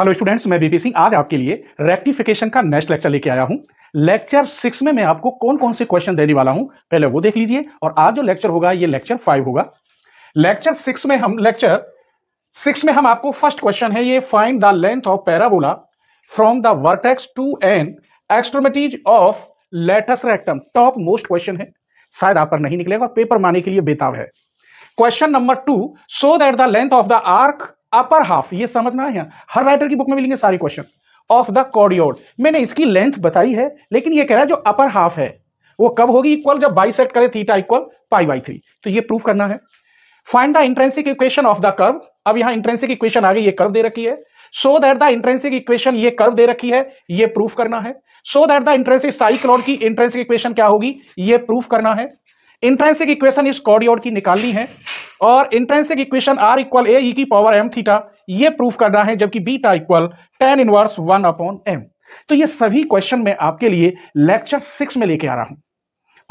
hello students मैं BP Singh आज आपके लिए रेक्टिफिकेशन का नेक्स्ट लेक्चर लेके आया हूं लेक्चर सिक्स में मैं आपको कौन कौन से क्वेश्चन देने वाला हूं पहले वो देख लीजिए और आज जो लेक्चर होगा ये लेक्चर फाइव होगा लेक्चर सिक्स में हम लेक्चर सिक्स में हम आपको फर्स्ट क्वेश्चन है ये find the length of parabola from the vertex to an extremities of latus rectum top most question है शायद आप पर नहीं निकलेगा और पेपर माने के लिए बेताब है question number two so that the length of the arc upper half ये समझना है हर राइटर की बुक में मिलेंगे सारे क्वेश्चन ऑफ द कॉर्डियोड मैंने इसकी लेंथ बताई है लेकिन ये कह रहा है जो अपर हाफ है वो कब होगी इक्वल जब बाई सेट करे theta equal pi by three तो ये प्रूफ करना है find the intrinsic equation of the curve अब यहां इंट्रेंसिक इक्वेशन आ गई ये कर्व दे रखी है so that the intrinsic equation ये कर्व दे रखी है ये प्रूफ करना है so that the intrinsic cycloid की इंट्रेंसिक इक्वेशन क्या होगी ये प्रूफ करना है इंट्रेंस एक इक्वेशन इस कॉडियोड की निकालनी है और intrinsic equation r equal a की पावर एम थीटा ये प्रूफ करना है जबकि beta equal tan inverse one upon m तो ये सभी क्वेश्चन मैं आपके लिए लेक्चर सिक्स में लेके आ रहा हूं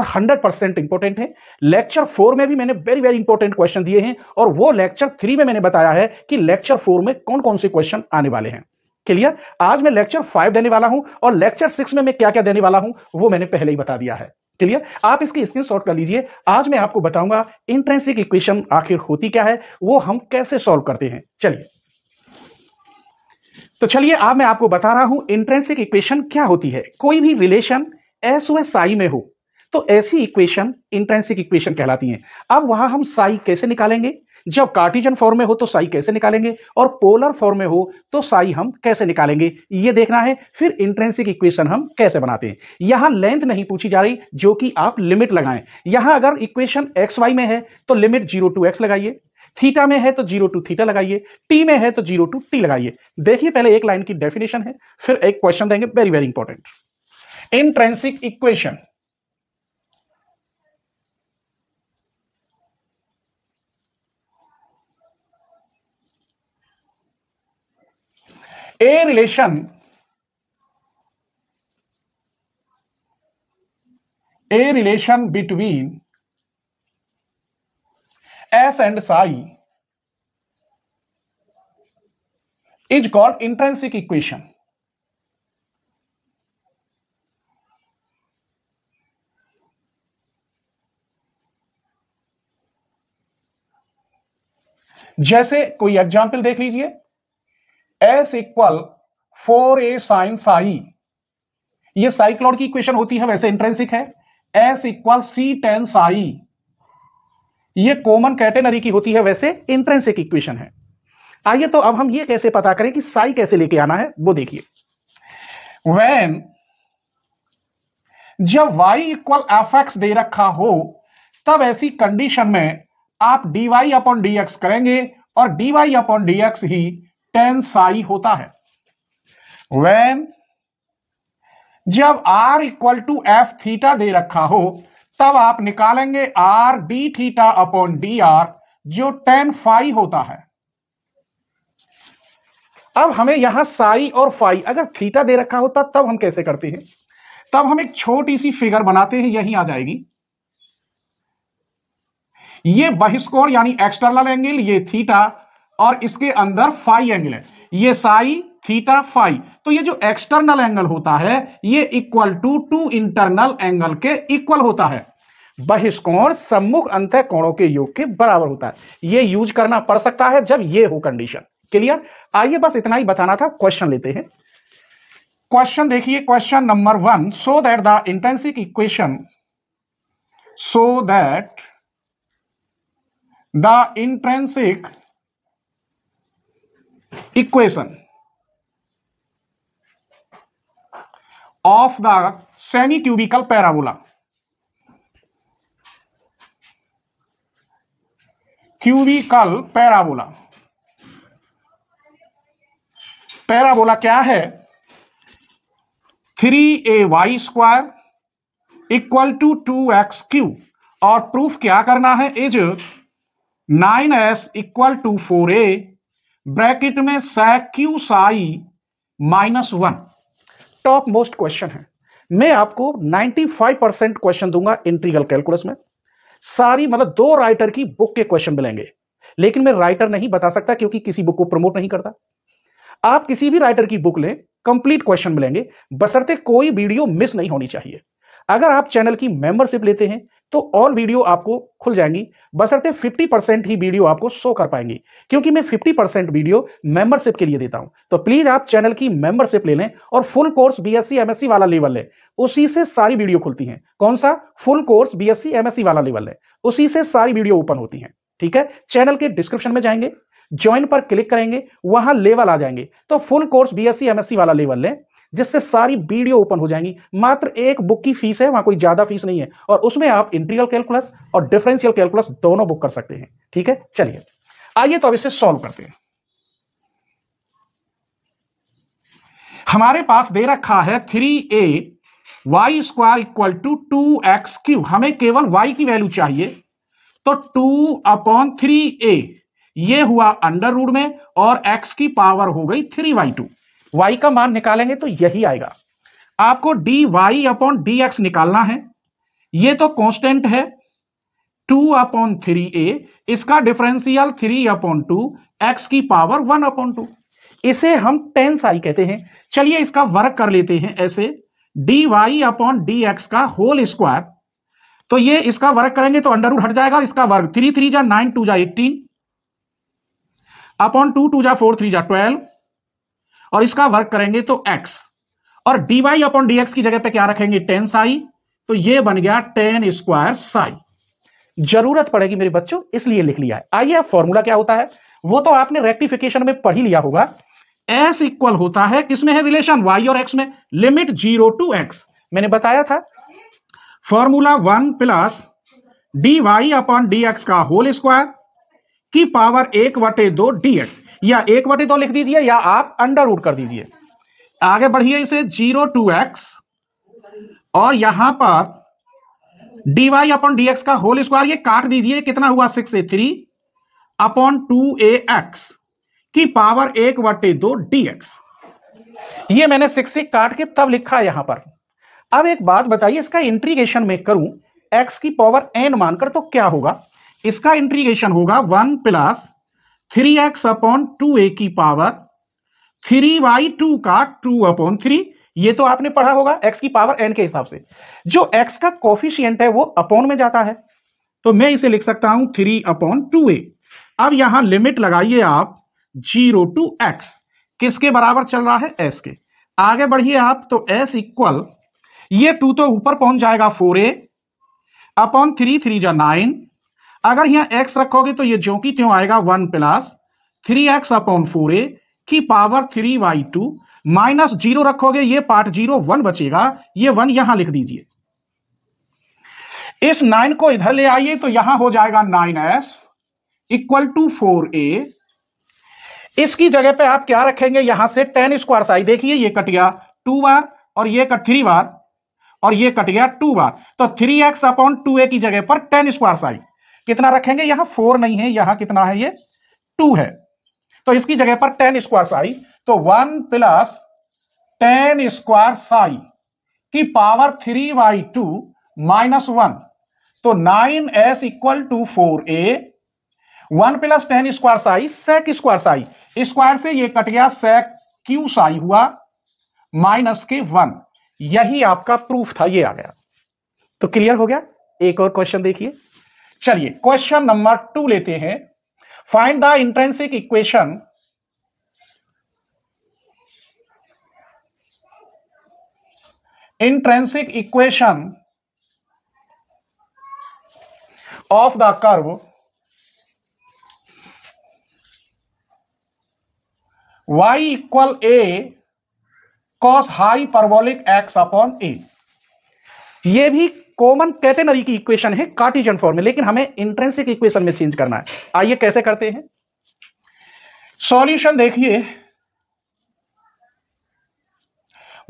और 100 परसेंट इंपॉर्टेंट है लेक्चर फोर में भी मैंने वेरी वेरी इंपॉर्टेंट क्वेश्चन दिए हैं और वो लेक्चर थ्री में मैंने बताया है कि लेक्चर फोर में कौन कौन से क्वेश्चन आने वाले हैं क्लियर आज मैं लेक्चर फाइव देने वाला हूं और लेक्चर सिक्स में मैं क्या क्या देने वाला हूं वो मैंने पहले ही बता दिया है क्लियर आप इसकी स्क्रीनशॉट कर लीजिए आज मैं आपको बताऊंगा इंट्रेंसिक इक्वेशन आखिर होती क्या है वो हम कैसे सॉल्व करते हैं चलिए तो चलिए अब मैं आपको बता रहा हूं इंट्रेंसिक इक्वेशन क्या होती है कोई भी रिलेशन एस व साई में हो तो ऐसी इक्वेशन इंट्रेंसिक इक्वेशन कहलाती है अब वहां हम साई कैसे निकालेंगे जब कार्टिजन फॉर्म में हो तो साई कैसे निकालेंगे और पोलर फॉर्म में हो तो साई हम कैसे निकालेंगे ये देखना है फिर इंट्रेंसिक इक्वेशन हम कैसे बनाते हैं यहां लेंथ नहीं पूछी जा रही जो कि आप लिमिट लगाएं यहां अगर इक्वेशन एक्स वाई में है तो लिमिट जीरो टू एक्स लगाइए थीटा में है तो जीरो टू थीटा लगाइए टी में है तो जीरो टू टी लगाइए देखिए पहले एक लाइन की डेफिनेशन है फिर एक क्वेश्चन देंगे very very important intrinsic equation a relation a relation between s and psi is called intrinsic equation जैसे कोई एग्जाम्पल देख लीजिए s equal four a sine psi ये साइक्लोड की इक्वेशन होती है वैसे इंट्रेंसिक है s equal c tan psi ये कॉमन कैटेनरी की होती है वैसे इंट्रेंसिक इक्वेशन है आइए तो अब हम ये कैसे पता करें कि साई कैसे लेके आना है वो देखिए वैन जब y इक्वल एफ एक्स दे रखा हो तब ऐसी कंडीशन में आप dy अपॉन एक्स करेंगे और dy अपॉन एक्स ही साई होता है वेन जब r equal to f theta दे रखा हो तब आप निकालेंगे r d theta upon d r जो टेन फाई होता है अब हमें यहां साई और फाई अगर थीटा दे रखा होता तब हम कैसे करते हैं तब हम एक छोटी सी फिगर बनाते हैं यही आ जाएगी ये बहिष्कोण यानी एक्सटर्नल एंगल ये थीटा और इसके अंदर फाइव एंगल है ये साई थीटा फाई तो ये जो एक्सटर्नल एंगल होता है ये equal to two internal angle के इक्वल होता है बहिष्कोण सम्मुख अंत कोणों के योग के बराबर होता है ये यूज करना पड़ सकता है जब ये हो कंडीशन क्लियर आइए बस इतना ही बताना था क्वेश्चन लेते हैं क्वेश्चन देखिए question number one so that the intrinsic equation so that the intrinsic equation of the cubical parabola cubical parabola parabola क्या है three a y square equal to two x cube और proof क्या करना है is nine s equal to four a bracket में sec cube psi minus one top most question है मैं आपको 95 परसेंट क्वेश्चन दूंगा इंट्रीगल कैलकुलस में सारी मतलब दो राइटर की बुक के क्वेश्चन मिलेंगे लेकिन मैं राइटर नहीं बता सकता क्योंकि किसी बुक को प्रमोट नहीं करता आप किसी भी राइटर की बुक लें कंप्लीट क्वेश्चन मिलेंगे बसरते कोई वीडियो मिस नहीं होनी चाहिए अगर आप चैनल की मेंबरशिप लेते हैं तो ऑल वीडियो आपको खुल जाएंगी बसरते 50 परसेंट ही वीडियो आपको शो कर पाएंगी क्योंकि मैं 50 परसेंट वीडियो मेंबरशिप के लिए देता हूं तो प्लीज आप चैनल की मेंबरशिप ले लें और फुल कोर्स बीएससी एमएससी वाला लेवल लें उसी से सारी वीडियो खुलती हैं कौन सा फुल कोर्स बीएससी एमएससी वाला लेवल लें उसी से सारी वीडियो ओपन होती है ठीक है चैनल के डिस्क्रिप्शन में जाएंगे ज्वाइन पर क्लिक करेंगे वहां लेवल आ जाएंगे तो फुल कोर्स बीएससी एमएससी वाला लेवल लें जिससे सारी वीडियो ओपन हो जाएंगी मात्र एक बुक की फीस है वहां कोई ज्यादा फीस नहीं है और उसमें आप इंटीरियल कैलकुलस और डिफरेंशियल कैलकुलस दोनों बुक कर सकते हैं ठीक है चलिए आइए तो अब इसे सॉल्व करते हैं हमारे पास दे रखा है three a y square equal to two x cube हमें केवल वाई की वैल्यू चाहिए तो टू अपॉन थ्री ए ये हुआ अंडर रूड में और एक्स की पावर हो गई थ्री वाई टू y का मान निकालेंगे तो यही आएगा आपको d y upon d x निकालना है ये तो कांस्टेंट है टू अपॉन थ्री ए इसका differential three upon two x की पावर वन अपॉन टू इसे हम टेन साई कहते हैं चलिए इसका वर्क कर लेते हैं ऐसे d y upon d x का होल स्क्वायर तो ये इसका वर्क करेंगे तो अंडर हट जाएगा इसका वर्क थ्री थ्री जा नाइन टू जा एट्टीन अपॉन टू टू जा फोर थ्री जा ट्वेल्व और इसका वर्क करेंगे तो एक्स और डी वाई अपॉन डी की जगह पे क्या रखेंगे टेन साई तो ये बन गया टेन स्क्वायर साई जरूरत पड़ेगी मेरे बच्चों इसलिए लिख लिया है आइए अब फॉर्मूला क्या होता है वो तो आपने रेक्टिफिकेशन में पढ़ ही लिया होगा एस इक्वल होता है किसमें है रिलेशन वाई और एक्स में लिमिट जीरो टू एक्स मैंने बताया था formula one plus d y upon d x का होल स्क्वायर की पावर एक वटे दो डी एक्स या एक बटे दो तो लिख दीजिए या आप अंडर रूट कर दीजिए आगे बढ़िए इसे जीरो टू एक्स और यहां पर d y upon d x का होल स्क्वायर ये काट दीजिए कितना हुआ six a three upon two a x की पावर एक बटे दो डी एक्स ये मैंने सिक्स से काट के तब लिखा है यहां पर अब एक बात बताइए इसका इंट्रीगेशन में करूं एक्स की पावर एन मानकर तो क्या होगा इसका इंट्रीगेशन होगा one plus three x upon two a की पावर थ्री बाई टू का टू अपॉन थ्री ये तो आपने पढ़ा होगा एक्स की पावर एन के हिसाब से जो एक्स का कोफिशियंट है वो अपॉन में जाता है तो मैं इसे लिख सकता हूं थ्री अपॉन टू ए अब यहां लिमिट लगाइए आप जीरो टू एक्स किसके बराबर चल रहा है एस के आगे बढ़िए आप तो एस इक्वल ये टू तो ऊपर पहुंच जाएगा four a upon three three जा नाइन अगर यहाँ एक्स रखोगे तो ये जो त्यों आएगा one plus three x upon four a की power three by two minus zero रखोगे ये पार्ट जीरो वन बचेगा ये वन यहां लिख दीजिए इस नाइन को इधर ले आइए तो यहां हो जाएगा nine s equal to four a इसकी जगह पे आप क्या रखेंगे यहां से टेन स्क्वायर साइज देखिए ये कट गया टू बार और ये कट थ्री बार और ये कट गया टू बार तो three x upon two a की जगह पर टेन स्क्वायर साइज कितना रखेंगे यहां फोर नहीं है यहां कितना है ये टू है तो इसकी जगह पर टेन स्क्वायर साई तो one plus tan square psi की power three by two minus one तो nine s equal to four a one plus tan square psi sec square psi square से ये कट गया सेक क्यू साई हुआ minus के one यही आपका प्रूफ था ये आ गया तो क्लियर हो गया एक और क्वेश्चन देखिए चलिए क्वेश्चन नंबर टू लेते हैं find the intrinsic equation intrinsic equation of the curve y equal a cos hyperbolic x upon a ये भी कॉमन कैटेनरी की इक्वेशन है कार्टिजन फॉर्म में लेकिन हमें इंट्रेंसिक इक्वेशन में चेंज करना है आइए कैसे करते हैं सॉल्यूशन देखिए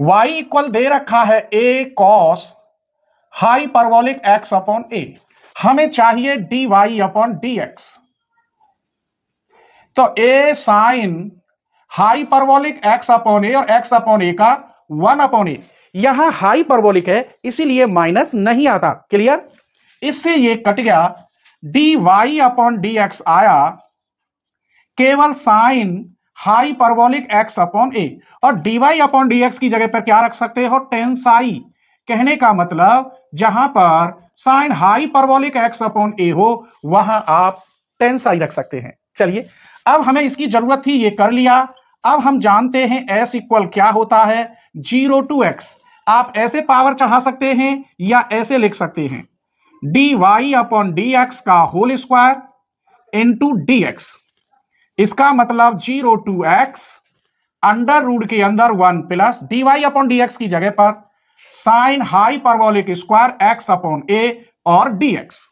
y इक्वल दे रखा है a cos hyperbolic x upon a हमें चाहिए dy वाई अपॉन डी तो a sine hyperbolic x upon a और x अपॉन a का वन अपॉन ए यहां हाइपरबोलिक है इसीलिए माइनस नहीं आता क्लियर इससे ये कट गया d y upon d x आया केवल sine hyperbolic x upon a और d y upon d x की जगह पर क्या रख सकते हो टेंसाई कहने का मतलब जहां पर sine hyperbolic x upon a हो वहां आप टेंसाई रख सकते हैं चलिए अब हमें इसकी जरूरत थी ये कर लिया अब हम जानते हैं एस इक्वल क्या होता है जीरो टू एक्स आप ऐसे पावर चढ़ा सकते हैं या ऐसे लिख सकते हैं d y upon d x का whole square into d x इसका मतलब zero to x under root के अंदर one plus d y upon d x की जगह पर sine hyperbolic square x upon a और डी एक्स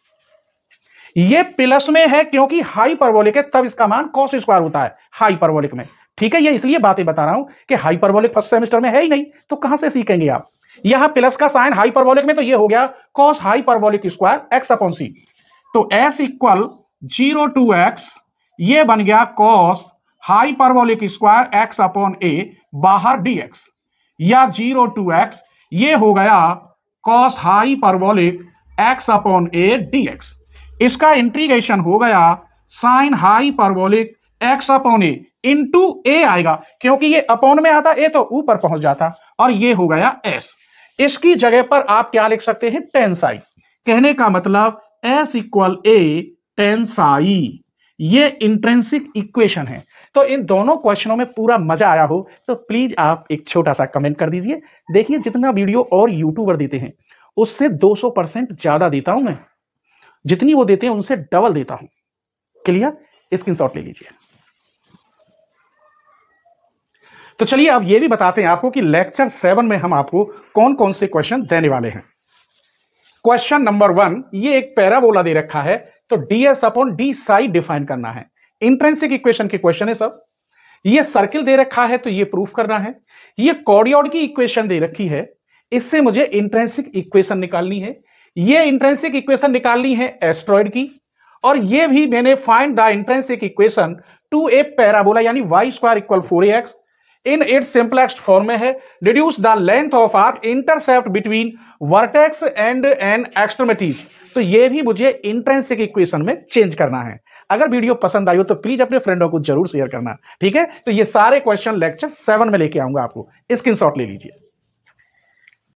ये प्लस में है क्योंकि हाई परवोलिक है तब इसका मान कॉस स्क्वायर होता है हाई परवोलिक में ठीक है ये इसलिए बातें बता रहा हूं कि हाइपरबोलिक फर्स्ट सेमेस्टर में है ही नहीं तो कहां से सीखेंगे आप यहां प्लस का साइन हाइपरबोलिक में तो ये हो गया cos hyperbolic square x upon c तो s equal zero to x ये बन गया cos hyperbolic square x upon a बाहर डी एक्स या जीरो टू एक्स ये हो गया cos hyperbolic x upon a d x इसका इंट्रीगेशन हो गया sine hyperbolic x upon a into a आएगा क्योंकि ये अपॉन में आता ए तो ऊपर पहुंच जाता और ये हो गया एस इसकी जगह पर आप क्या लिख सकते हैं टेन साई कहने का मतलब s equal a tan psi ये इंट्रेंसिक इक्वेशन है तो इन दोनों क्वेश्चनों में पूरा मजा आया हो तो प्लीज आप एक छोटा सा कमेंट कर दीजिए देखिए जितना वीडियो और यूट्यूबर देते हैं उससे 200 परसेंट ज्यादा देता हूं मैं जितनी वो देते हैं उनसे डबल देता हूं क्लियर स्क्रीनशॉट ले लीजिए तो चलिए अब ये भी बताते हैं आपको कि लेक्चर सेवन में हम आपको कौन कौन से क्वेश्चन देने वाले हैं क्वेश्चन नंबर वन ये एक पैराबोला दे रखा है तो d s upon d psi define करना है इंट्रेंसिक इक्वेशन के क्वेश्चन है सब ये सर्किल दे रखा है तो ये प्रूफ करना है ये कॉडियोड की इक्वेशन दे रखी है इससे मुझे इंट्रेंसिक इक्वेशन निकालनी है ये इंट्रेंसिक इक्वेशन निकालनी है एस्ट्रॉइड की और ये भी मैंने find the intrinsic equation to a parabola यानी y square equal four x in its simplest form में है reduce the length of r intercept between vertex and an extremities तो ये भी मुझे इंट्रेंसिक इक्वेशन में चेंज करना है अगर वीडियो पसंद आई हो तो प्लीज अपने फ्रेंडों को जरूर शेयर करना ठीक है तो ये सारे क्वेश्चन लेक्चर सेवन में लेके आऊंगा आपको स्क्रीनशॉट ले लीजिए